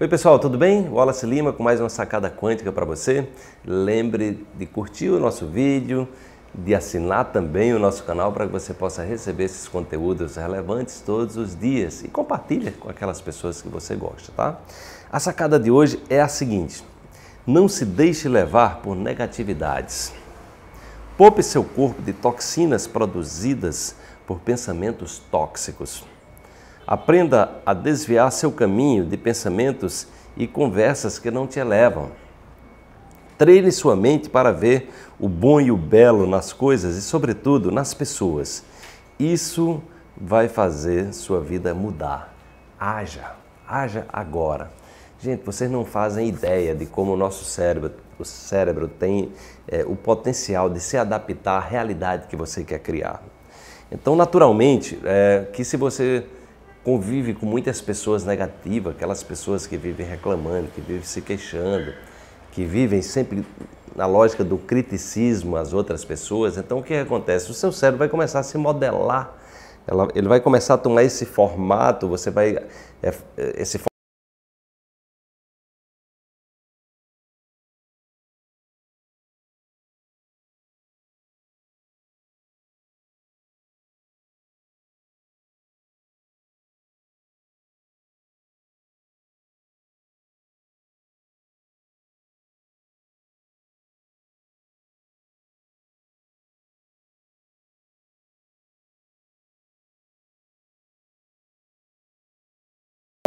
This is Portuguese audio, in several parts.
Oi pessoal, tudo bem? Wallace Lima com mais uma sacada quântica para você. Lembre de curtir o nosso vídeo, de assinar também o nosso canal para que você possa receber esses conteúdos relevantes todos os dias e compartilhe com aquelas pessoas que você gosta, tá? A sacada de hoje é a seguinte: não se deixe levar por negatividades. Poupe seu corpo de toxinas produzidas por pensamentos tóxicos. Aprenda a desviar seu caminho de pensamentos e conversas que não te elevam. Treine sua mente para ver o bom e o belo nas coisas e, sobretudo, nas pessoas. Isso vai fazer sua vida mudar. Haja, haja agora. Gente, vocês não fazem ideia de como o nosso cérebro, o cérebro tem é, o potencial de se adaptar à realidade que você quer criar. Então, naturalmente, é, que se você convive com muitas pessoas negativas, aquelas pessoas que vivem reclamando, que vivem se queixando, que vivem sempre na lógica do criticismo às outras pessoas, então o que acontece? O seu cérebro vai começar a se modelar, ele vai começar a tomar esse formato, você vai. É, é, esse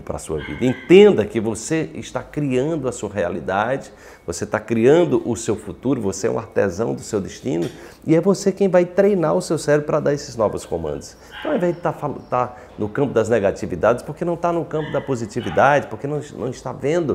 para a sua vida. Entenda que você está criando a sua realidade, você está criando o seu futuro, você é um artesão do seu destino e é você quem vai treinar o seu cérebro para dar esses novos comandos. Então, ao invés de estar tá, tá no campo das negatividades, porque não está no campo da positividade, porque não, não está vendo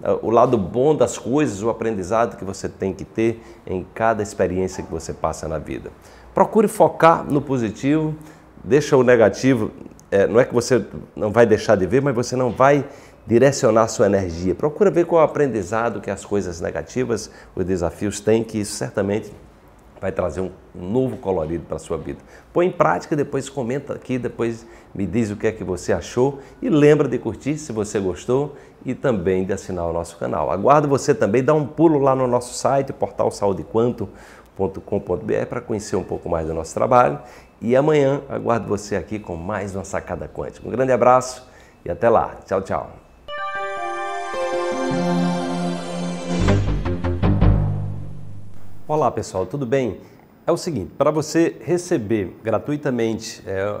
uh, o lado bom das coisas, o aprendizado que você tem que ter em cada experiência que você passa na vida. Procure focar no positivo, deixa o negativo é, não é que você não vai deixar de ver, mas você não vai direcionar sua energia. Procura ver qual é o aprendizado que as coisas negativas, os desafios têm, que isso certamente vai trazer um novo colorido para a sua vida. Põe em prática, depois comenta aqui, depois me diz o que é que você achou e lembra de curtir se você gostou e também de assinar o nosso canal. Aguardo você também, dá um pulo lá no nosso site, portal Saúde Quanto, www.sacadaquântica.com.br para conhecer um pouco mais do nosso trabalho. E amanhã aguardo você aqui com mais uma Sacada Quântica. Um grande abraço e até lá. Tchau, tchau. Olá pessoal, tudo bem? É o seguinte, para você receber gratuitamente é,